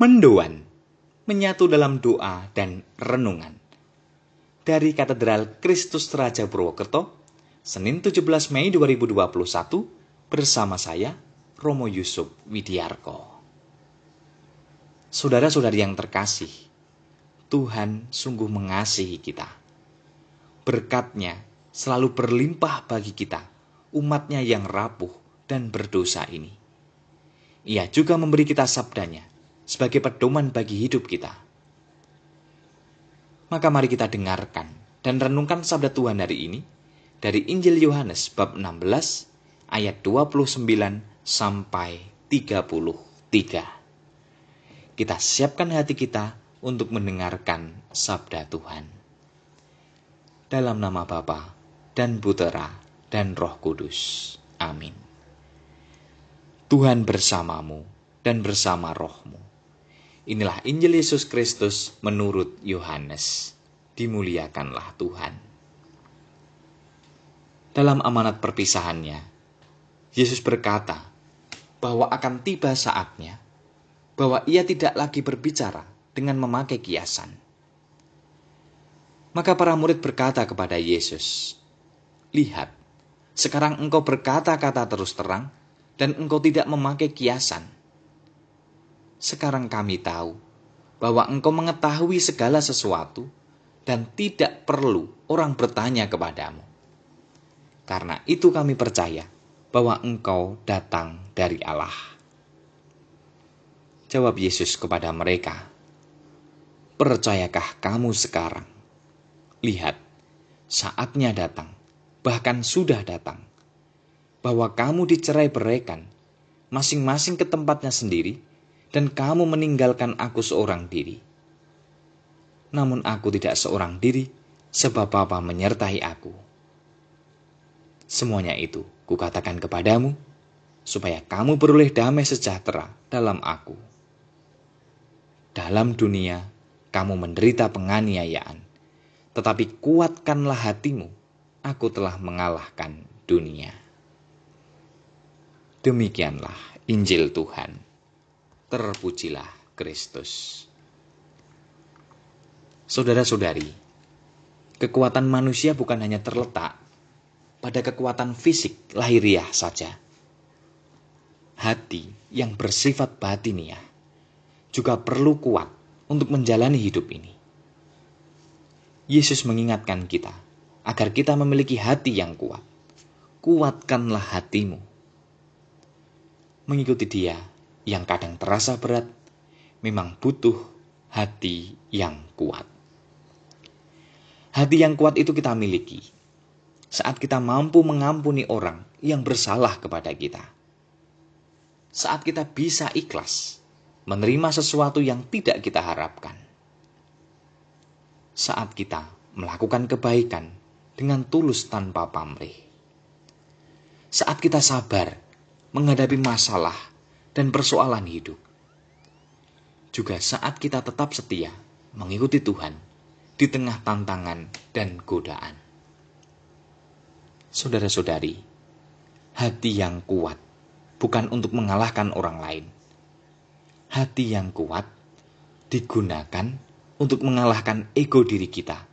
mendoan, menyatu dalam doa dan renungan. Dari Katedral Kristus Raja Purwokerto, Senin 17 Mei 2021, bersama saya, Romo Yusuf Widiarko. Saudara-saudari yang terkasih, Tuhan sungguh mengasihi kita. Berkatnya selalu berlimpah bagi kita, umatnya yang rapuh dan berdosa ini. Ia juga memberi kita sabdanya, sebagai pedoman bagi hidup kita. Maka mari kita dengarkan dan renungkan sabda Tuhan hari ini dari Injil Yohanes bab 16 ayat 29 sampai 33. Kita siapkan hati kita untuk mendengarkan sabda Tuhan. Dalam nama Bapa dan Putera dan Roh Kudus. Amin. Tuhan bersamamu dan bersama rohmu. Inilah Injil Yesus Kristus menurut Yohanes. Dimuliakanlah Tuhan. Dalam amanat perpisahannya, Yesus berkata bahwa akan tiba saatnya bahwa ia tidak lagi berbicara dengan memakai kiasan. Maka para murid berkata kepada Yesus, "Lihat, sekarang engkau berkata-kata terus terang, dan engkau tidak memakai kiasan. Sekarang kami tahu bahwa engkau mengetahui segala sesuatu dan tidak perlu orang bertanya kepadamu. Karena itu kami percaya bahwa engkau datang dari Allah. Jawab Yesus kepada mereka, Percayakah kamu sekarang? Lihat, saatnya datang, bahkan sudah datang, bahwa kamu dicerai beraikan, masing-masing ke tempatnya sendiri, dan kamu meninggalkan aku seorang diri. Namun aku tidak seorang diri, sebab Bapa menyertai aku. Semuanya itu kukatakan kepadamu, supaya kamu beroleh damai sejahtera dalam aku. Dalam dunia, kamu menderita penganiayaan, tetapi kuatkanlah hatimu, aku telah mengalahkan dunia. Demikianlah Injil Tuhan terpujilah Kristus. Saudara-saudari, kekuatan manusia bukan hanya terletak pada kekuatan fisik lahiriah saja. Hati yang bersifat batiniah juga perlu kuat untuk menjalani hidup ini. Yesus mengingatkan kita agar kita memiliki hati yang kuat. Kuatkanlah hatimu. Mengikuti Dia yang kadang terasa berat memang butuh hati yang kuat. Hati yang kuat itu kita miliki saat kita mampu mengampuni orang yang bersalah kepada kita. Saat kita bisa ikhlas menerima sesuatu yang tidak kita harapkan. Saat kita melakukan kebaikan dengan tulus tanpa pamrih. Saat kita sabar menghadapi masalah dan persoalan hidup. Juga saat kita tetap setia mengikuti Tuhan di tengah tantangan dan godaan. Saudara-saudari, hati yang kuat bukan untuk mengalahkan orang lain. Hati yang kuat digunakan untuk mengalahkan ego diri kita.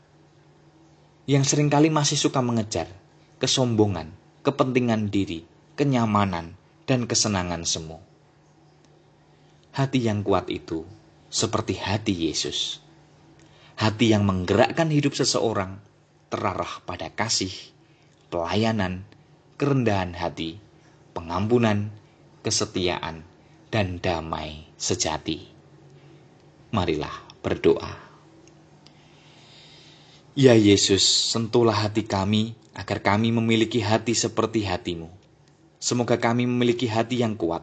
Yang seringkali masih suka mengejar kesombongan, kepentingan diri, kenyamanan, dan kesenangan semu. Hati yang kuat itu seperti hati Yesus. Hati yang menggerakkan hidup seseorang terarah pada kasih, pelayanan, kerendahan hati, pengampunan, kesetiaan, dan damai sejati. Marilah berdoa. Ya Yesus, sentuhlah hati kami agar kami memiliki hati seperti hatimu. Semoga kami memiliki hati yang kuat,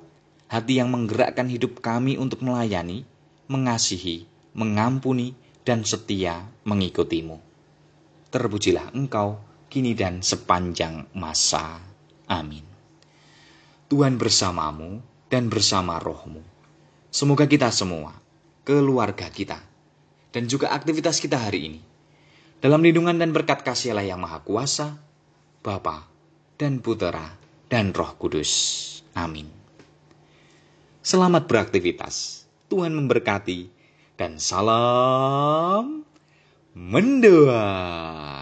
hati yang menggerakkan hidup kami untuk melayani, mengasihi, mengampuni, dan setia mengikutimu. Terpujilah engkau, kini dan sepanjang masa. Amin. Tuhan bersamamu dan bersama rohmu. Semoga kita semua, keluarga kita, dan juga aktivitas kita hari ini, dalam lindungan dan berkat kasih Allah yang Maha Kuasa, Bapa dan Putera dan Roh Kudus. Amin. Selamat beraktivitas. Tuhan memberkati dan salam mendoa.